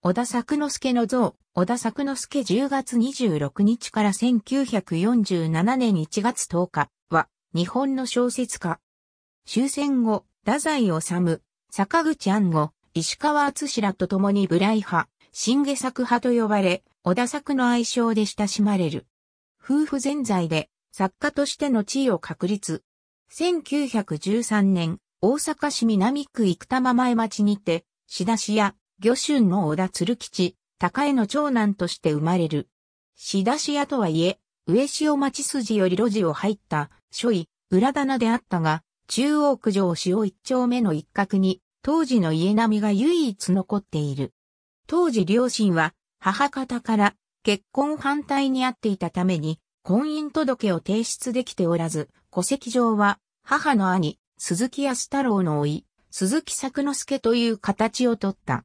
小田作之助の像、小田作之助10月26日から1947年1月10日は、日本の小説家。終戦後、太宰治、坂口安吾、石川敦史らと共にブライ派、新下作派と呼ばれ、小田作の愛称で親しまれる。夫婦全在で、作家としての地位を確立。1913年、大阪市南区生玉前町にて、仕出し屋、魚春の小田鶴吉、高江の長男として生まれる。仕出し屋とはいえ、上塩町筋より路地を入った、書位、裏棚であったが、中央区上潮一丁目の一角に、当時の家並みが唯一残っている。当時両親は、母方から結婚反対にあっていたために、婚姻届を提出できておらず、戸籍上は、母の兄、鈴木康太郎の甥、鈴木作之助という形をとった。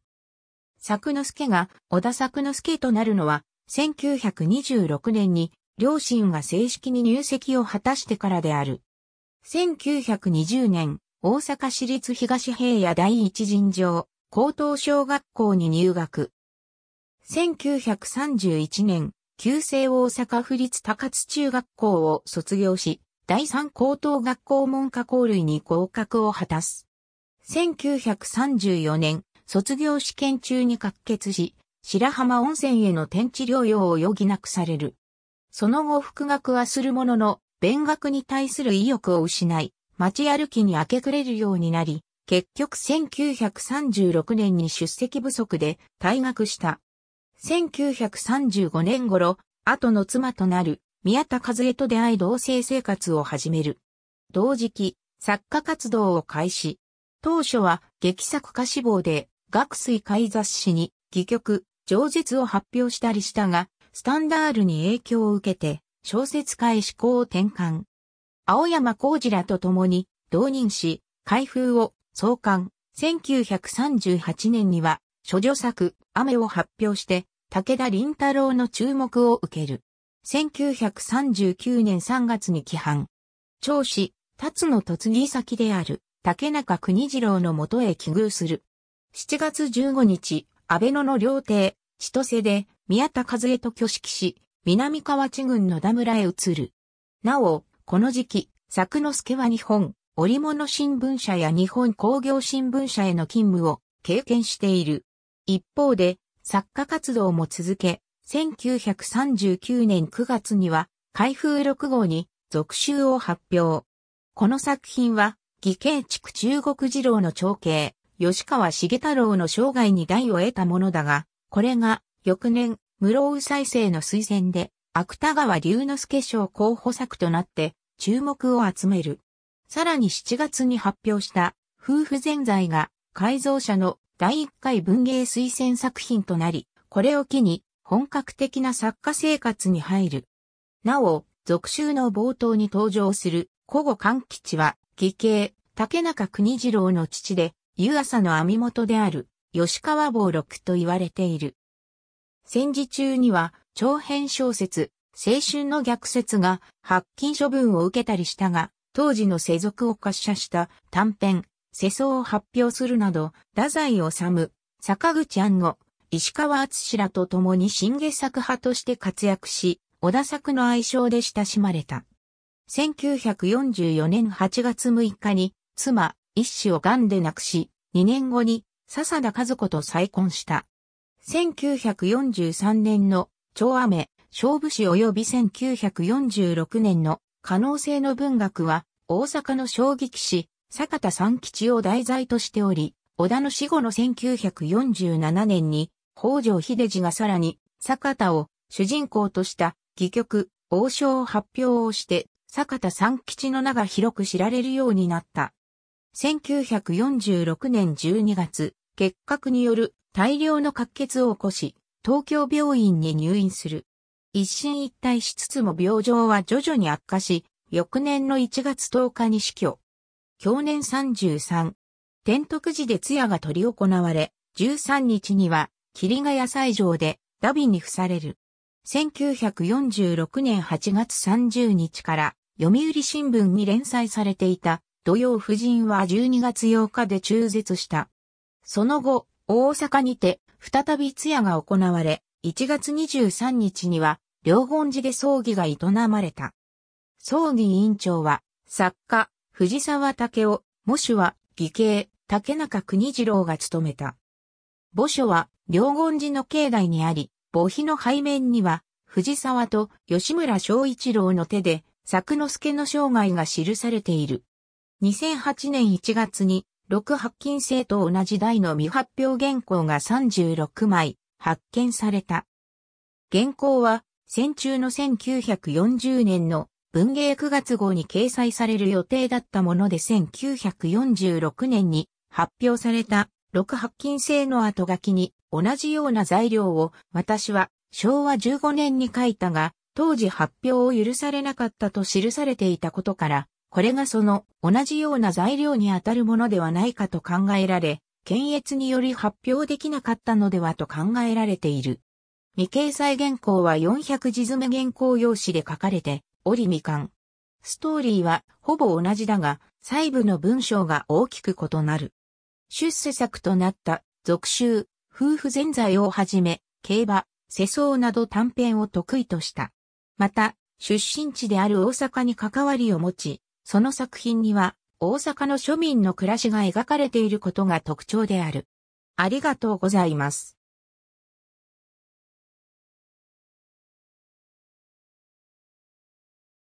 作之助が小田作之助となるのは、1926年に両親が正式に入籍を果たしてからである。1920年、大阪市立東平野第一人場、高等小学校に入学。1931年、旧制大阪府立高津中学校を卒業し、第三高等学校文科校類に合格を果たす。1934年、卒業試験中に滑血し、白浜温泉への転地療養を余儀なくされる。その後復学はするものの、勉学に対する意欲を失い、街歩きに明け暮れるようになり、結局1936年に出席不足で退学した。1935年頃、後の妻となる宮田和江と出会い同棲生活を始める。同時期、作家活動を開始。当初は劇作家志望で学水会雑誌に、戯曲、上絶を発表したりしたが、スタンダールに影響を受けて、小説家へ思考を転換。青山浩二らと共に、同人誌、開封を創刊。1938年には、諸女作、雨を発表して、武田林太郎の注目を受ける。1939年3月に規範。長子、辰の嫁ぎ先である、竹中国次郎の元へ寄遇する。7月15日、安倍野の料亭、千歳で宮田和江と挙式し、南河内郡野田村へ移る。なお、この時期、作之助は日本、織物新聞社や日本工業新聞社への勤務を経験している。一方で、作家活動も続け、1939年9月には、開封6号に続集を発表。この作品は、義慶畜中国二郎の長兄、吉川茂太郎の生涯に代を得たものだが、これが、翌年、室尾再生の推薦で、芥川龍之介賞候補作となって、注目を集める。さらに7月に発表した、夫婦全財が、改造者の第1回文芸推薦作品となり、これを機に、本格的な作家生活に入る。なお、続集の冒頭に登場する、古語勘吉は、義兄、竹中国次郎の父で、湯浅の網元である吉川坊六と言われている。戦時中には長編小説、青春の逆説が発禁処分を受けたりしたが、当時の世俗を滑車した短編、世相を発表するなど、太宰治、坂口安吾、石川敦らと共に新下作派として活躍し、小田作の愛称で親しまれた。1944年8月6日に、妻、一子を癌で亡くし、2年後に笹田和子と再婚した。1943年の長雨、勝負史及び1946年の可能性の文学は、大阪の将棋棋士、坂田三吉を題材としており、織田の死後の1947年に、北条秀治がさらに、坂田を主人公とした、戯曲、王将を発表をして、坂田三吉の名が広く知られるようになった。1946年12月、結核による大量の滑血を起こし、東京病院に入院する。一進一退しつつも病状は徐々に悪化し、翌年の1月10日に死去。去年33。天徳寺で通夜が取り行われ、13日には、霧ヶ谷斎場で、ダビに付される。1946年8月30日から、読売新聞に連載されていた、土曜夫人は12月8日で中絶した。その後、大阪にて、再び通夜が行われ、1月23日には、両本寺で葬儀が営まれた。葬儀委員長は、作家、藤沢武雄、母主は、義兄、竹中国次郎が務めた。墓所は、両本寺の境内にあり、墓碑の背面には、藤沢と吉村昭一郎の手で、作之助の生涯が記されている。2008年1月に、6発金星と同じ台の未発表原稿が36枚発見された。原稿は戦中の1940年の文芸9月号に掲載される予定だったもので1946年に発表された6発金星の後書きに同じような材料を私は昭和15年に書いたが当時発表を許されなかったと記されていたことからこれがその同じような材料にあたるものではないかと考えられ、検閲により発表できなかったのではと考えられている。未掲載原稿は400字詰め原稿用紙で書かれて、折未完。ストーリーはほぼ同じだが、細部の文章が大きく異なる。出世作となった、俗集、夫婦全財をはじめ、競馬、世相など短編を得意とした。また、出身地である大阪に関わりを持ち、その作品には、大阪の庶民の暮らしが描かれていることが特徴である。ありがとうございます。